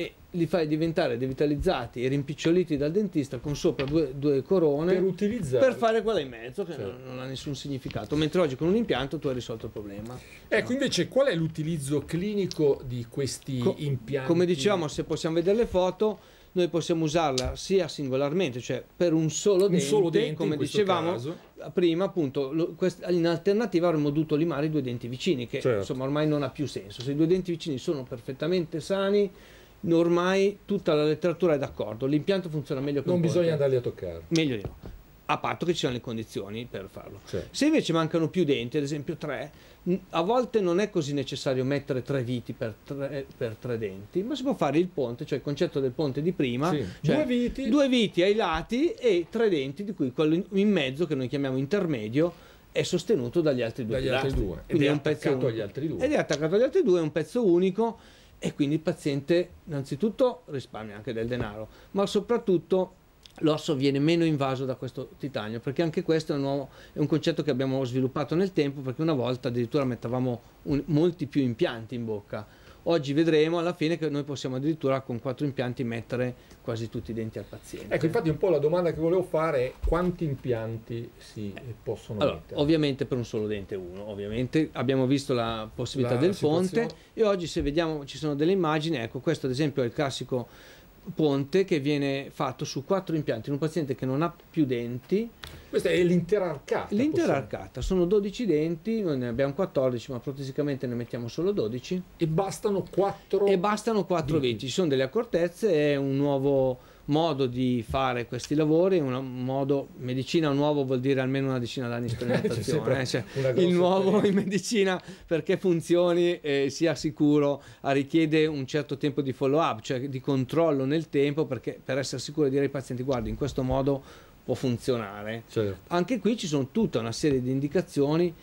e li fai diventare devitalizzati e rimpiccioliti dal dentista con sopra due, due corone per, per, fare quella in mezzo che certo. non, non, ha nessun significato mentre oggi con un impianto tu hai risolto il problema ecco no. Cioè invece qual è l'utilizzo clinico di questi Co impianti come dicevamo se possiamo vedere le foto noi possiamo usarla sia singolarmente cioè per un solo dente, solo dente come dicevamo caso. prima appunto lo, in alternativa avremmo dovuto limare i due denti vicini che certo. insomma ormai non ha più senso se i due denti vicini sono perfettamente sani ormai tutta la letteratura è d'accordo, l'impianto funziona meglio che Non bisogna andarli a toccare. Meglio di no, a patto che ci siano le condizioni per farlo. Cioè. Se invece mancano più denti, ad esempio tre, a volte non è così necessario mettere tre viti per tre, per tre denti, ma si può fare il ponte, cioè il concetto del ponte di prima, sì. cioè due, viti. due viti ai lati e tre denti, di cui quello in mezzo, che noi chiamiamo intermedio, è sostenuto dagli altri due. Dagli altri due. Ed è, è un pezzo unico. Ed è attaccato agli altri due, è un pezzo unico e quindi il paziente innanzitutto risparmia anche del denaro, ma soprattutto l'osso viene meno invaso da questo titanio, perché anche questo è un, nuovo, è un concetto che abbiamo sviluppato nel tempo, perché una volta addirittura mettavamo un, molti più impianti in bocca, Oggi vedremo alla fine che noi possiamo addirittura con quattro impianti mettere quasi tutti i denti al paziente. Ecco, infatti un po' la domanda che volevo fare è quanti impianti si possono allora, mettere? Ovviamente per un solo dente uno, ovviamente abbiamo visto la possibilità la del ponte e oggi se vediamo ci sono delle immagini, ecco questo ad esempio è il classico ponte che viene fatto su quattro impianti in un paziente che non ha più denti. Questa è l'intera arcata. L'intera arcata, sono 12 denti, noi ne abbiamo 14, ma praticamente ne mettiamo solo 12. E bastano 4 E bastano 4 denti, ci sono delle accortezze, è un nuovo modo di fare questi lavori, un modo, medicina nuovo vuol dire almeno una decina d'anni di sperimentazione, eh, cioè, il nuovo in medicina perché funzioni e sia sicuro richiede un certo tempo di follow up, cioè di controllo nel tempo perché, per essere sicuro di dire ai pazienti guardi in questo modo può funzionare. Certo. Anche qui ci sono tutta una serie di indicazioni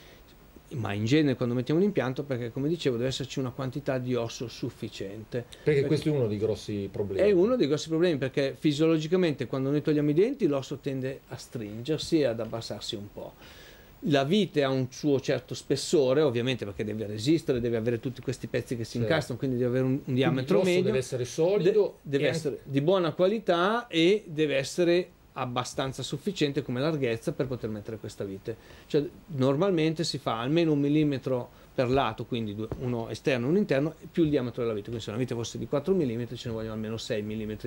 ma in genere quando mettiamo un impianto perché come dicevo deve esserci una quantità di osso sufficiente perché, perché questo è uno dei grossi problemi è uno dei grossi problemi perché fisiologicamente quando noi togliamo i denti l'osso tende a stringersi e ad abbassarsi un po' la vite ha un suo certo spessore ovviamente perché deve resistere deve avere tutti questi pezzi che si sì. incastrano quindi deve avere un, un diametro medio deve essere solido de deve essere anche... di buona qualità e deve essere abbastanza sufficiente come larghezza per poter mettere questa vite. Cioè, normalmente si fa almeno un millimetro per lato, quindi uno esterno e uno interno, più il diametro della vite. Quindi se una vite fosse di 4 mm ce ne vogliono almeno 6 mm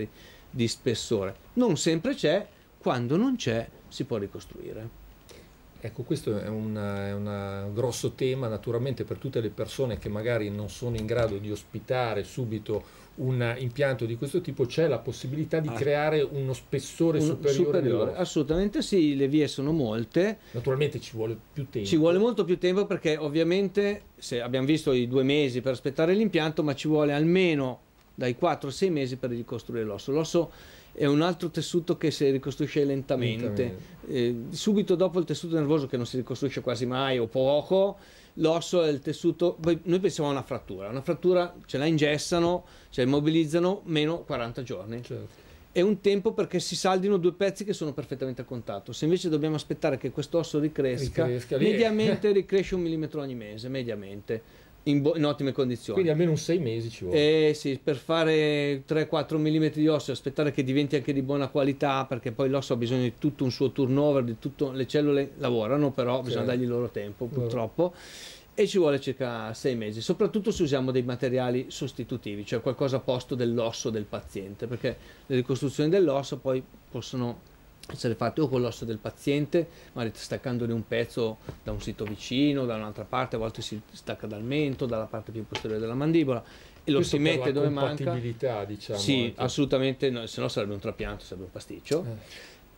di spessore. Non sempre c'è, quando non c'è si può ricostruire. Ecco, questo è, una, è un grosso tema naturalmente per tutte le persone che magari non sono in grado di ospitare subito un impianto di questo tipo c'è la possibilità di ah, creare uno spessore un, superiore, superiore assolutamente sì le vie sono molte naturalmente ci vuole più tempo ci vuole molto più tempo perché ovviamente abbiamo visto i due mesi per aspettare l'impianto ma ci vuole almeno dai 4 6 mesi per ricostruire l'osso l'osso è un altro tessuto che si ricostruisce lentamente, lentamente. Eh, subito dopo il tessuto nervoso che non si ricostruisce quasi mai o poco l'osso e il tessuto, noi pensiamo a una frattura, una frattura ce la ingessano, ce la immobilizzano meno 40 giorni. Certo. È un tempo perché si saldino due pezzi che sono perfettamente a contatto. Se invece dobbiamo aspettare che quest'osso ricresca, ricresca mediamente ricresce un millimetro ogni mese, mediamente in, in, ottime condizioni. Quindi almeno un 6 mesi ci vuole. Eh sì, per fare 3-4 mm di osso, aspettare che diventi anche di buona qualità, perché poi l'osso ha bisogno di tutto un suo turnover, di tutto, le cellule lavorano, però certo. bisogna dargli il loro tempo, purtroppo. Certo. E ci vuole circa 6 mesi, soprattutto se usiamo dei materiali sostitutivi, cioè qualcosa a posto dell'osso del paziente, perché le ricostruzioni dell'osso poi possono se le fate o con l'osso del paziente, magari staccandone un pezzo da un sito vicino, da un'altra parte, a volte si stacca dal mento, dalla parte più posteriore della mandibola e lo Questo si mette dove manca. diciamo. Sì, anche. assolutamente, no, se no sarebbe un trapianto, sarebbe un pasticcio. Eh.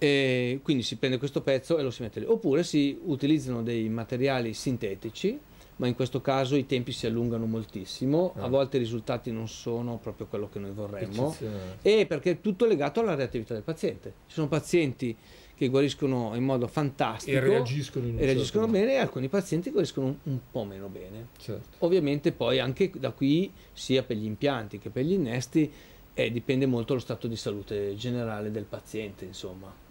E quindi si prende questo pezzo e lo si mette lì. Oppure si utilizzano dei materiali sintetici, ma in questo caso i tempi si allungano moltissimo, ah. a volte i risultati non sono proprio quello che noi vorremmo, e perché è tutto legato alla reattività del paziente. Ci sono pazienti che guariscono in modo fantastico e reagiscono, e certo reagiscono certo. bene e alcuni pazienti guariscono un, un po' meno bene. Certo. Ovviamente poi anche da qui, sia per gli impianti che per gli innesti, eh, dipende molto lo stato di salute generale del paziente, insomma.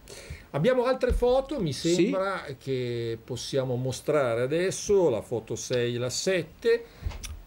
Abbiamo altre foto, mi sembra sì. che possiamo mostrare adesso, la foto 6 e la 7.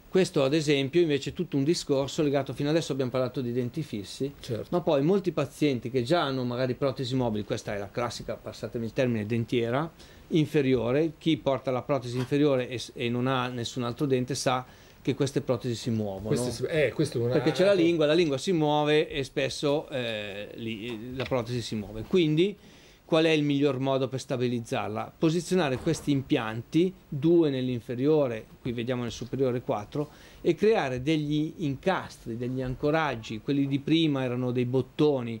Questo ad esempio invece è tutto un discorso legato, fino adesso abbiamo parlato di denti fissi, certo. ma poi molti pazienti che già hanno magari protesi mobili, questa è la classica, passatemi il termine, dentiera inferiore, chi porta la protesi inferiore e, e non ha nessun altro dente sa che queste protesi si muovono. Si, eh, una, perché c'è la eh, lingua, la lingua si muove e spesso eh, li, la protesi si muove. Quindi qual è il miglior modo per stabilizzarla? Posizionare questi impianti, due nell'inferiore, qui vediamo nel superiore quattro, e creare degli incastri, degli ancoraggi. Quelli di prima erano dei bottoni,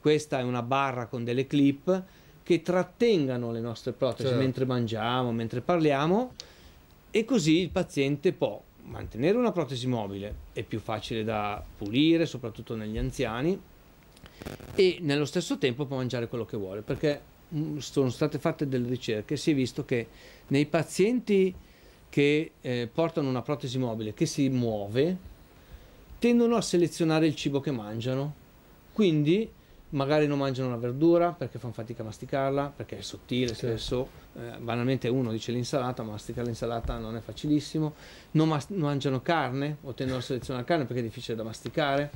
questa è una barra con delle clip che trattengano le nostre protesi certo. mentre mangiamo, mentre parliamo e così il paziente può mantenere una protesi mobile è più facile da pulire, soprattutto negli anziani, e nello stesso tempo può mangiare quello che vuole, perché mm, sono state fatte delle ricerche, si è visto che nei pazienti che eh, portano una protesi mobile che si muove tendono a selezionare il cibo che mangiano. Quindi magari non mangiano la verdura perché fanno fatica a masticarla, perché è sottile spesso, eh, banalmente uno dice l'insalata, ma masticare l'insalata non è facilissimo, non mas- mangiano carne o tendono a selezionare carne perché è difficile da masticare.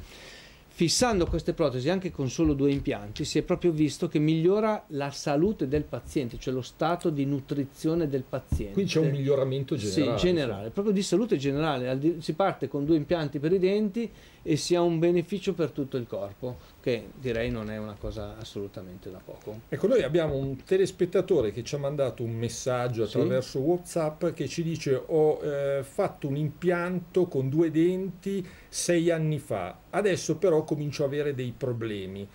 Fissando queste protesi anche con solo due impianti si è proprio visto che migliora la salute del paziente, cioè lo stato di nutrizione del paziente. Qui c'è un miglioramento generale. Sì, generale, proprio di salute generale. Si parte con due impianti per i denti e sia un beneficio per tutto il corpo, che direi non è una cosa assolutamente da poco. Ecco, noi abbiamo un telespettatore che ci ha mandato un messaggio attraverso sì. WhatsApp che ci dice ho eh, fatto un impianto con due denti sei anni fa, adesso però comincio a avere dei problemi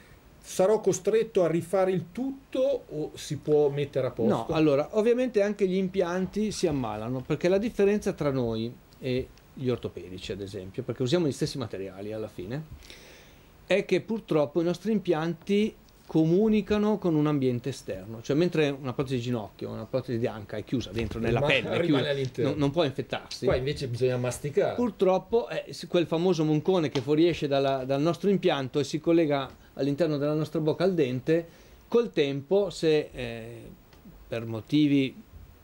sarò costretto a rifare il tutto o si può mettere a posto? No, allora, ovviamente anche gli impianti si ammalano perché la differenza tra noi e gli ortopedici ad esempio, perché usiamo gli stessi materiali alla fine, è che purtroppo i nostri impianti comunicano con un ambiente esterno, cioè mentre una protesi di ginocchio, una protesi di anca è chiusa dentro nella Ma pelle, chiusa, non, non, può infettarsi. Qua invece bisogna masticare. Purtroppo eh, quel famoso moncone che fuoriesce dalla, dal nostro impianto e si collega all'interno della nostra bocca al dente, col tempo se eh, per motivi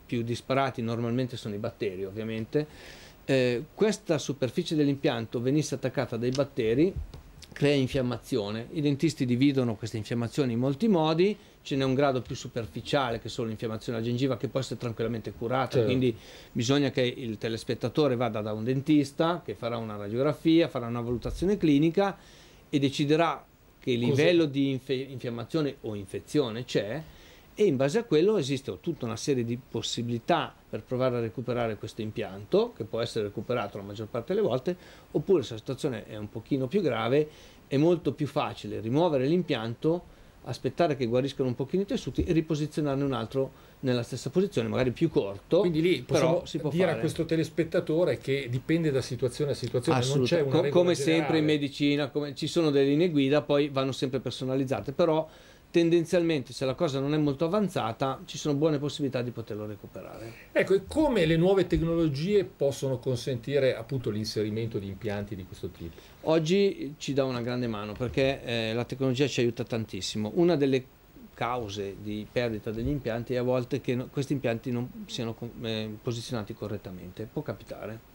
più disparati, normalmente sono i batteri ovviamente, eh, questa superficie dell'impianto venisse attaccata dai batteri crea infiammazione. I dentisti dividono queste infiammazioni in molti modi, ce n'è un grado più superficiale che solo l'infiammazione alla gengiva che può essere tranquillamente curata, certo. quindi bisogna che il telespettatore vada da un dentista che farà una radiografia, farà una valutazione clinica e deciderà che livello Così. di infiammazione o infezione c'è e in base a quello esiste tutta una serie di possibilità per provare a recuperare questo impianto, che può essere recuperato la maggior parte delle volte, oppure se la situazione è un pochino più grave è molto più facile rimuovere l'impianto, aspettare che guariscano un pochino i tessuti e riposizionarne un altro nella stessa posizione, magari più corto. Quindi lì però si può dire fare. a questo telespettatore che dipende da situazione a situazione, non c'è una Co- Come generale. sempre in medicina, come, ci sono delle linee guida, poi vanno sempre personalizzate, però tendenzialmente se la cosa non è molto avanzata ci sono buone possibilità di poterlo recuperare. Ecco, e come le nuove tecnologie possono consentire appunto l'inserimento di impianti di questo tipo? Oggi ci dà una grande mano perché eh, la tecnologia ci aiuta tantissimo. Una delle cause di perdita degli impianti è a volte che no, questi impianti non siano eh, posizionati correttamente, può capitare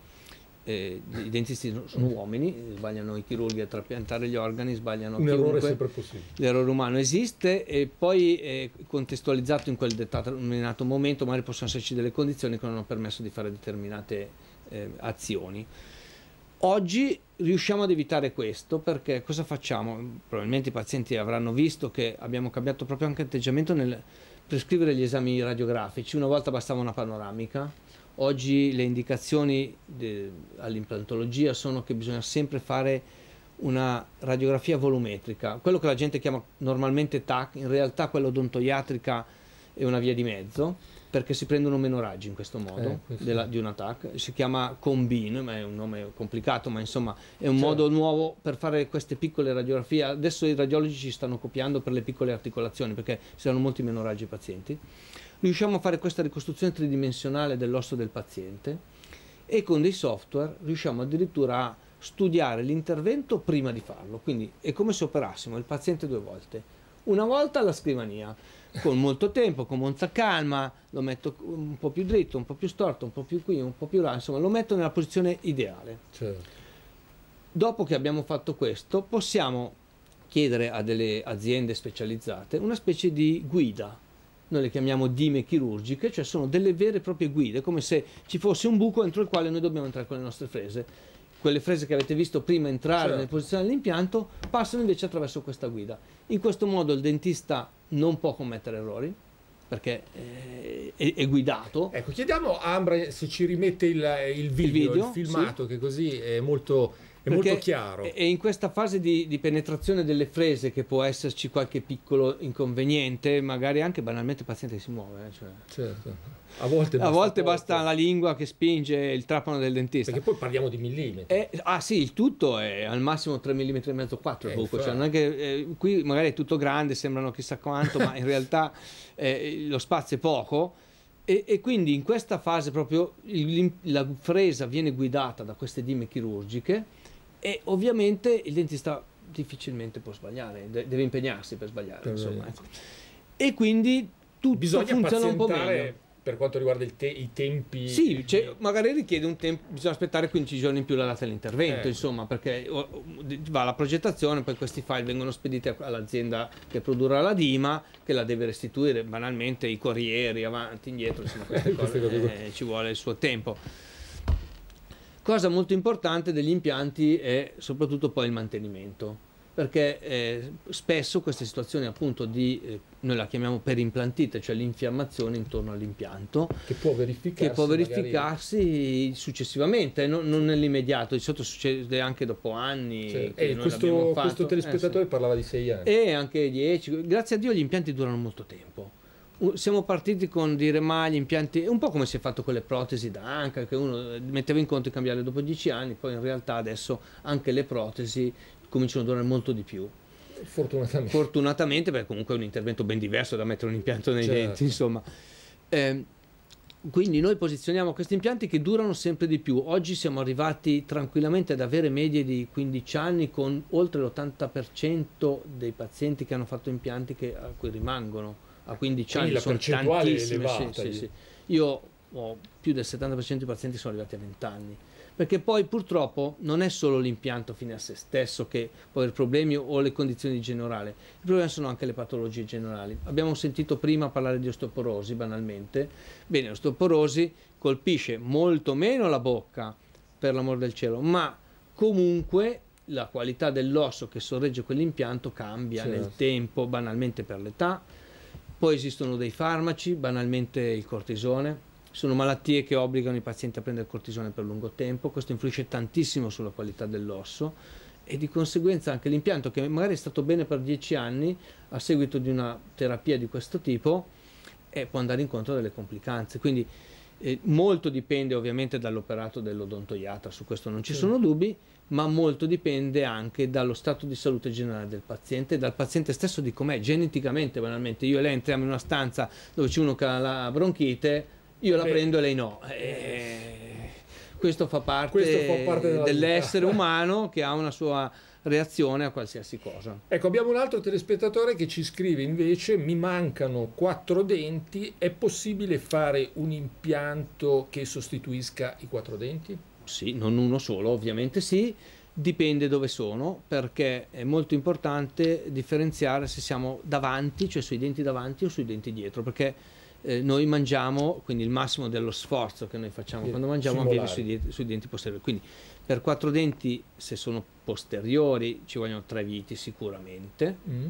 eh, i dentisti sono uomini, sbagliano i chirurghi a trapiantare gli organi, sbagliano Un errore è sempre possibile. L'errore umano esiste e poi è contestualizzato in quel determinato momento, magari possono esserci delle condizioni che non hanno permesso di fare determinate eh, azioni. Oggi riusciamo ad evitare questo perché cosa facciamo? Probabilmente i pazienti avranno visto che abbiamo cambiato proprio anche atteggiamento nel prescrivere gli esami radiografici. Una volta bastava una panoramica, Oggi le indicazioni all'implantologia sono che bisogna sempre fare una radiografia volumetrica, quello che la gente chiama normalmente TAC, in realtà quella odontoiatrica è una via di mezzo, perché si prendono meno raggi in questo modo eh, questo. Della, di una TAC, Si chiama Combin, ma è un nome complicato, ma insomma è un certo. modo nuovo per fare queste piccole radiografie. Adesso i radiologi ci stanno copiando per le piccole articolazioni perché si danno molti meno raggi i pazienti riusciamo a fare questa ricostruzione tridimensionale dell'osso del paziente e con dei software riusciamo addirittura a studiare l'intervento prima di farlo, quindi è come se operassimo il paziente due volte, una volta alla scrivania, con molto tempo, con molta calma, lo metto un po' più dritto, un po' più storto, un po' più qui, un po' più là, insomma lo metto nella posizione ideale. Certo. Dopo che abbiamo fatto questo possiamo chiedere a delle aziende specializzate una specie di guida noi le chiamiamo dime chirurgiche, cioè sono delle vere e proprie guide, come se ci fosse un buco entro il quale noi dobbiamo entrare con le nostre frese. Quelle frese che avete visto prima entrare certo. nella posizione dell'impianto passano invece attraverso questa guida. In questo modo il dentista non può commettere errori, perché eh, è, è, guidato. Ecco, chiediamo a Ambra se ci rimette il, il, video, il, video, il filmato, sì. che così è molto è molto chiaro. E in questa fase di, di, penetrazione delle frese che può esserci qualche piccolo inconveniente, magari anche banalmente il paziente si muove. Eh, cioè. Certo. A volte, basta, a volte basta, la lingua che spinge il trapano del dentista. Perché poi parliamo di millimetri. Eh, ah sì, il tutto è al massimo 3 mm e mezzo, 4 eh, Cioè, non è che, eh, qui magari è tutto grande, sembrano chissà quanto, ma in realtà eh, lo spazio è poco. E, e, quindi in questa fase proprio il, la fresa viene guidata da queste dime chirurgiche e ovviamente il dentista difficilmente può sbagliare, deve impegnarsi per sbagliare. Per insomma, ecco. E quindi tutto Bisogna funziona un po' meglio per quanto riguarda te i tempi. Sì, cioè, magari richiede un tempo, bisogna aspettare 15 giorni in più la data dell'intervento, eh. insomma, perché va la progettazione, poi questi file vengono spediti all'azienda che produrrà la Dima, che la deve restituire banalmente i corrieri, avanti, indietro, insomma, queste cose, eh, ci vuole il suo tempo. Cosa molto importante degli impianti è soprattutto poi il mantenimento perché eh, spesso queste situazioni appunto di, eh, noi la chiamiamo perimplantite, cioè l'infiammazione intorno all'impianto, che può verificarsi, che può verificarsi successivamente, no, non nell'immediato, di solito succede anche dopo anni. Sì. E eh, questo, questo telespettatore eh, sì. parlava di sei anni. E anche dieci, grazie a Dio gli impianti durano molto tempo siamo partiti con dei remagli, impianti, un po' come si è fatto con le protesi da anca, che uno eh, metteva in conto di cambiarle dopo dieci anni, poi in realtà adesso anche le protesi cominciano a durare molto di più. Fortunatamente. Fortunatamente, perché comunque è un intervento ben diverso da mettere un impianto nei certo. denti, insomma. Eh, quindi noi posizioniamo questi impianti che durano sempre di più. Oggi siamo arrivati tranquillamente ad avere medie di 15 anni con oltre l'80% dei pazienti che hanno fatto impianti che, a cui rimangono a 15 anni sono tantissime. Sì, sì, sì. Io ho più del 70% dei pazienti sono arrivati a 20 anni. Perché poi purtroppo non è solo l'impianto fine a se stesso che può avere problemi o le condizioni generali, il problema sono anche le patologie generali. Abbiamo sentito prima parlare di osteoporosi banalmente. Bene, l'osteoporosi colpisce molto meno la bocca, per l'amor del cielo, ma comunque la qualità dell'osso che sorregge quell'impianto cambia certo. nel tempo, banalmente per l'età, poi esistono dei farmaci, banalmente il cortisone. Sono malattie che obbligano i pazienti a prendere cortisone per lungo tempo, questo influisce tantissimo sulla qualità dell'osso e di conseguenza anche l'impianto che magari è stato bene per 10 anni a seguito di una terapia di questo tipo eh, può andare incontro a delle complicanze. Quindi eh, molto dipende ovviamente dall'operato dell'odontoiatra, su questo non ci sì. sono dubbi, ma molto dipende anche dallo stato di salute generale del paziente, dal paziente stesso di com'è geneticamente, banalmente. Io e lei entriamo in una stanza dove c'è uno che ha la bronchite, io la Beh. prendo e lei no. Eh, questo fa parte, questo fa parte dell'essere umano che ha una sua reazione a qualsiasi cosa. Ecco, abbiamo un altro telespettatore che ci scrive invece, mi mancano quattro denti, è possibile fare un impianto che sostituisca i quattro denti? Sì, non uno solo, ovviamente sì, dipende dove sono, perché è molto importante differenziare se siamo davanti, cioè sui denti davanti o sui denti dietro, perché eh, noi mangiamo, quindi il massimo dello sforzo che noi facciamo sì, quando mangiamo avviene sui, sui, denti posteriori. Quindi per quattro denti, se sono posteriori, ci vogliono tre viti sicuramente. Mm.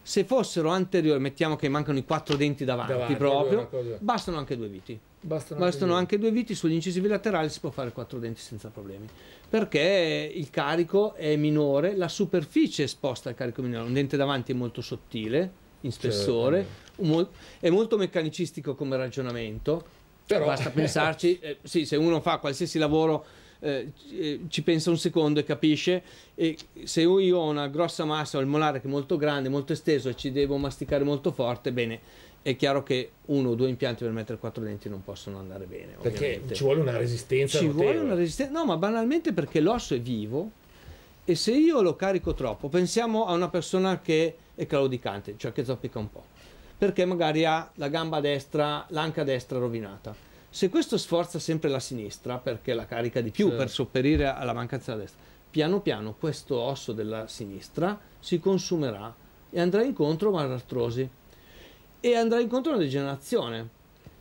Se fossero anteriori, mettiamo che mancano i quattro denti davanti, davanti proprio, bastano anche due viti. Bastano, bastano anche, due. anche, due viti, sugli incisivi laterali si può fare quattro denti senza problemi, perché il carico è minore, la superficie esposta al carico minore, un dente davanti è molto sottile in spessore, cioè, è molto meccanicistico come ragionamento, però... basta pensarci, eh, sì, se uno fa qualsiasi lavoro eh, eh, ci pensa un secondo e capisce. E se io ho una grossa massa, ho il molare che è molto grande, molto esteso e ci devo masticare molto forte, bene, è chiaro che uno o due impianti per mettere quattro denti non possono andare bene. Perché ovviamente. ci vuole una resistenza. Ci notevole. vuole una resistenza, no, ma banalmente perché l'osso è vivo e se io lo carico troppo, pensiamo a una persona che è claudicante, cioè che zoppica un po', perché magari ha la gamba destra, l'anca destra rovinata se questo sforza sempre la sinistra, perché la carica di più certo. per sopperire alla mancanza della destra, piano piano questo osso della sinistra si consumerà e andrà incontro all'artrosi e andrà incontro a una degenerazione.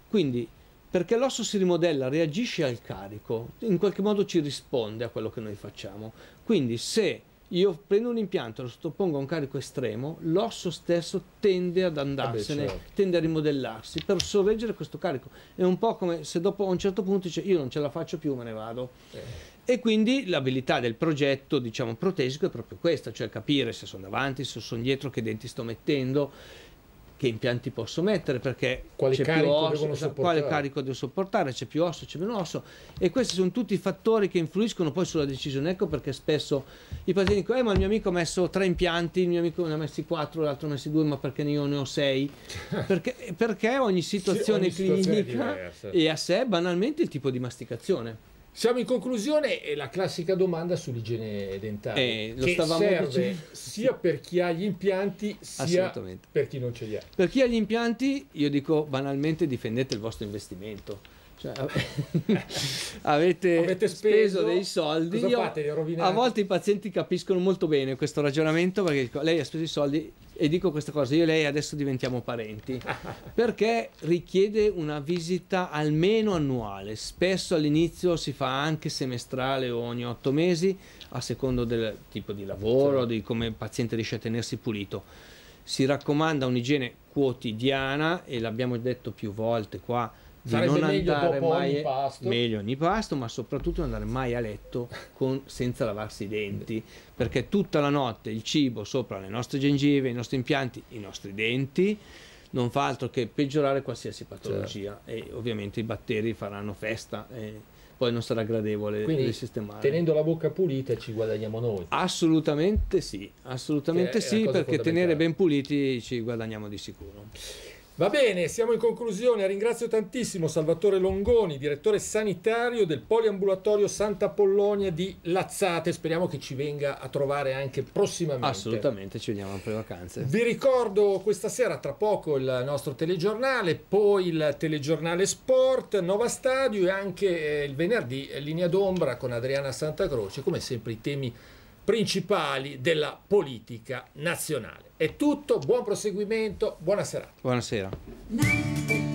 Quindi, perché l'osso si rimodella, reagisce al carico, in qualche modo ci risponde a quello che noi facciamo. Quindi, se io prendo un impianto, lo sottopongo a un carico estremo, l'osso stesso tende ad andarsene, ah certo. tende a rimodellarsi per sorreggere questo carico. È un po' come se dopo a un certo punto dice io non ce la faccio più, me ne vado. Eh. E quindi l'abilità del progetto, diciamo, protesico è proprio questa, cioè capire se sono davanti, se sono dietro, che denti sto mettendo che impianti posso mettere, perché quale, carico, osso, esatto, quale carico devo sopportare, c'è più osso, c'è meno osso e questi sono tutti fattori che influiscono poi sulla decisione. Ecco perché spesso i pazienti dicono, eh ma il mio amico ha messo tre impianti, il mio amico ne ha messi quattro, l'altro ne ha messi due, ma perché io ne ho sei? perché, perché ogni situazione sì, ogni clinica situazione è, è a sé banalmente il tipo di masticazione. Siamo in conclusione e la classica domanda sull'igiene dentale eh, lo che serve dicendo. sia per chi ha gli impianti sia per chi non ce li ha. Per chi ha gli impianti io dico banalmente difendete il vostro investimento cioè, avete, avete speso, speso, dei soldi. Io, a volte i pazienti capiscono molto bene questo ragionamento perché dico, lei ha speso i soldi e dico questa cosa, io e lei adesso diventiamo parenti, perché richiede una visita almeno annuale, spesso all'inizio si fa anche semestrale o ogni otto mesi, a secondo del tipo di lavoro, di come il paziente riesce a tenersi pulito. Si raccomanda un'igiene quotidiana e l'abbiamo detto più volte qua di Sarebbe non andare mai ogni pasto. meglio ogni pasto, ma soprattutto non andare mai a letto con, senza lavarsi i denti, perché tutta la notte il cibo sopra le nostre gengive, i nostri impianti, i nostri denti non fa altro che peggiorare qualsiasi patologia certo. e ovviamente i batteri faranno festa e poi non sarà gradevole Quindi, sistemare. Tenendo la bocca pulita ci guadagniamo noi. Assolutamente sì, assolutamente sì, perché tenere ben puliti ci guadagniamo di sicuro. Va bene, siamo in conclusione. Ringrazio tantissimo Salvatore Longoni, direttore sanitario del poliambulatorio Santa Pollonia di Lazzate. Speriamo che ci venga a trovare anche prossimamente. Assolutamente, ci vediamo per le vacanze. Vi ricordo questa sera tra poco il nostro telegiornale, poi il telegiornale Sport, Nova Stadio e anche eh, il venerdì eh, Linea d'Ombra con Adriana Santa Croce, come sempre i temi principali della politica nazionale. È tutto, buon proseguimento, buona serata. Buonasera.